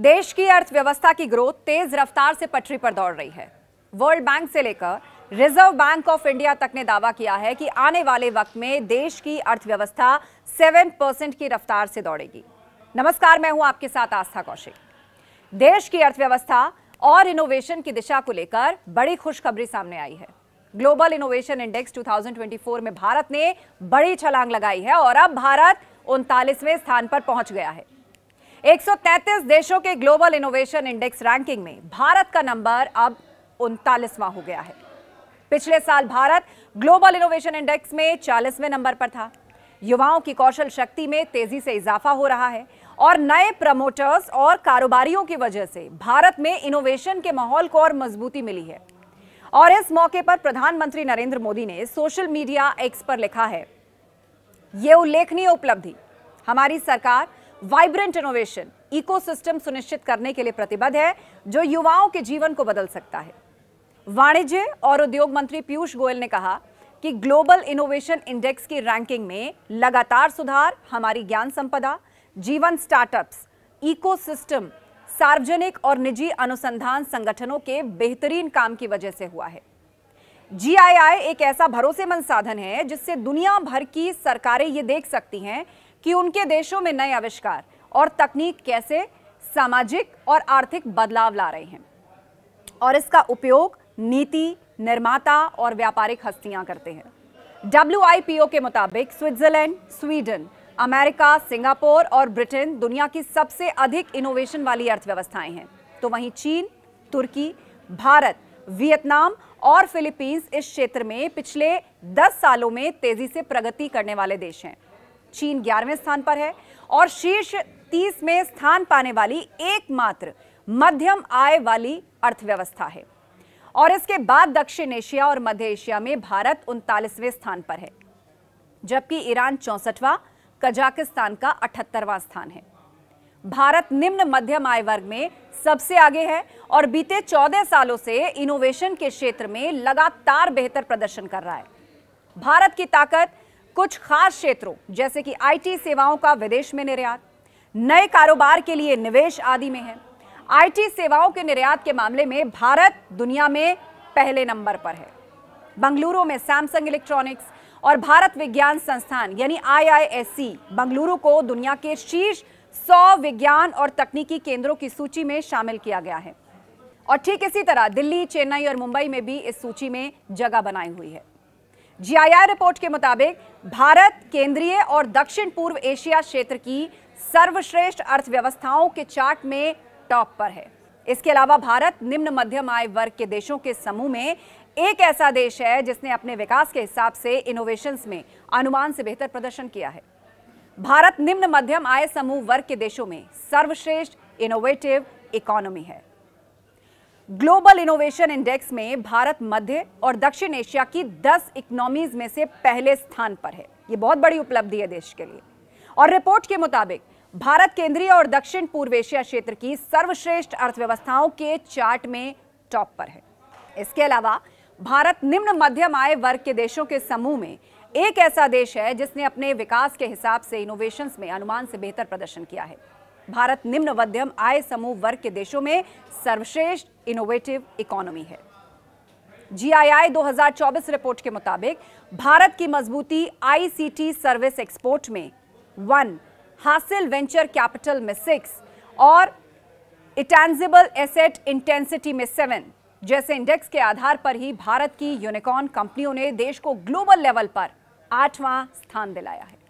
देश की अर्थव्यवस्था की ग्रोथ तेज रफ्तार से पटरी पर दौड़ रही है वर्ल्ड बैंक से लेकर रिजर्व बैंक ऑफ इंडिया तक ने दावा किया है कि आने वाले वक्त में देश की अर्थव्यवस्था 7 परसेंट की रफ्तार से दौड़ेगी नमस्कार मैं हूं आपके साथ आस्था कौशिक देश की अर्थव्यवस्था और इनोवेशन की दिशा को लेकर बड़ी खुशखबरी सामने आई है ग्लोबल इनोवेशन इंडेक्स 2024 में भारत ने बड़ी छलांग लगाई है और अब भारत उनतालीसवें स्थान पर पहुंच गया है 133 देशों के ग्लोबल इनोवेशन इंडेक्स रैंकिंग में भारत का नंबर अब उनतालीसवां हो गया है पिछले साल भारत ग्लोबल इनोवेशन इंडेक्स में चालीसवें नंबर पर था युवाओं की कौशल शक्ति में तेजी से इजाफा हो रहा है और नए प्रमोटर्स और कारोबारियों की वजह से भारत में इनोवेशन के माहौल को और मजबूती मिली है और इस मौके पर प्रधानमंत्री नरेंद्र मोदी ने सोशल मीडिया एक्स पर लिखा है यह उल्लेखनीय उपलब्धि हमारी सरकार वाइब्रेंट इनोवेशन इकोसिस्टम सुनिश्चित करने के लिए प्रतिबद्ध है जो युवाओं के जीवन को बदल सकता है वाणिज्य और उद्योग मंत्री पीयूष गोयल ने कहा कि ग्लोबल इनोवेशन इंडेक्स की रैंकिंग में लगातार सुधार हमारी ज्ञान संपदा जीवन स्टार्टअप्स इकोसिस्टम सार्वजनिक और निजी अनुसंधान संगठनों के बेहतरीन काम की वजह से हुआ है जीआईआई एक ऐसा भरोसेमंद साधन है जिससे दुनिया भर की सरकारें ये देख सकती हैं कि उनके देशों में नए आविष्कार और तकनीक कैसे सामाजिक और आर्थिक बदलाव ला रहे हैं और इसका उपयोग नीति निर्माता और व्यापारिक हस्तियां करते हैं डब्ल्यू के मुताबिक स्विट्जरलैंड स्वीडन अमेरिका सिंगापुर और ब्रिटेन दुनिया की सबसे अधिक इनोवेशन वाली अर्थव्यवस्थाएं हैं तो वहीं चीन तुर्की भारत वियतनाम और फिलीपींस इस क्षेत्र में पिछले 10 सालों में तेजी से प्रगति करने वाले देश हैं चीन ग्यारहवें स्थान पर है और शीर्ष तीस में स्थान पाने वाली एकमात्र मध्यम आय वाली अर्थव्यवस्था है और इसके बाद दक्षिण एशिया और मध्य एशिया में भारत उनतालीसवें स्थान पर है जबकि ईरान चौसठवां कजाकिस्तान का अठहत्तरवां स्थान है भारत निम्न मध्यम आय वर्ग में सबसे आगे है और बीते चौदह सालों से इनोवेशन के क्षेत्र में लगातार बेहतर प्रदर्शन कर रहा है भारत की ताकत कुछ खास क्षेत्रों जैसे कि आईटी सेवाओं का विदेश में निर्यात नए कारोबार के लिए निवेश आदि में है आईटी सेवाओं के निर्यात के मामले में भारत दुनिया में पहले नंबर पर है बंगलुरु में सैमसंग इलेक्ट्रॉनिक्स और भारत विज्ञान संस्थान यानी आईआईएससी बंगलुरु को दुनिया के शीर्ष सौ विज्ञान और तकनीकी केंद्रों की सूची में शामिल किया गया है और ठीक इसी तरह दिल्ली चेन्नई और मुंबई में भी इस सूची में जगह बनाई हुई है जीआईआई रिपोर्ट के मुताबिक भारत केंद्रीय और दक्षिण पूर्व एशिया क्षेत्र की सर्वश्रेष्ठ अर्थव्यवस्थाओं के चार्ट में टॉप पर है इसके अलावा भारत निम्न मध्यम आय वर्ग के देशों के समूह में एक ऐसा देश है जिसने अपने विकास के हिसाब से इनोवेशन में अनुमान से बेहतर प्रदर्शन किया है भारत निम्न मध्यम आय समूह वर्ग के देशों में सर्वश्रेष्ठ इनोवेटिव इकोनॉमी है ग्लोबल इनोवेशन इंडेक्स में भारत मध्य और दक्षिण एशिया की 10 इकोनॉमीज में से पहले स्थान पर है ये बहुत बड़ी उपलब्धि है देश के लिए और रिपोर्ट के मुताबिक भारत केंद्रीय और दक्षिण पूर्व एशिया क्षेत्र की सर्वश्रेष्ठ अर्थव्यवस्थाओं के चार्ट में टॉप पर है इसके अलावा भारत निम्न मध्यम आय वर्ग के देशों के समूह में एक ऐसा देश है जिसने अपने विकास के हिसाब से इनोवेशन में अनुमान से बेहतर प्रदर्शन किया है भारत निम्न मध्यम आय समूह वर्ग के देशों में सर्वश्रेष्ठ इनोवेटिव इकोनॉमी है जीआईआई 2024 रिपोर्ट के मुताबिक भारत की मजबूती आईसीटी सर्विस एक्सपोर्ट में वन हासिल वेंचर कैपिटल में सिक्स और इटेंजिबल एसेट इंटेंसिटी में सेवन जैसे इंडेक्स के आधार पर ही भारत की यूनिकॉर्न कंपनियों ने देश को ग्लोबल लेवल पर आठवां स्थान दिलाया है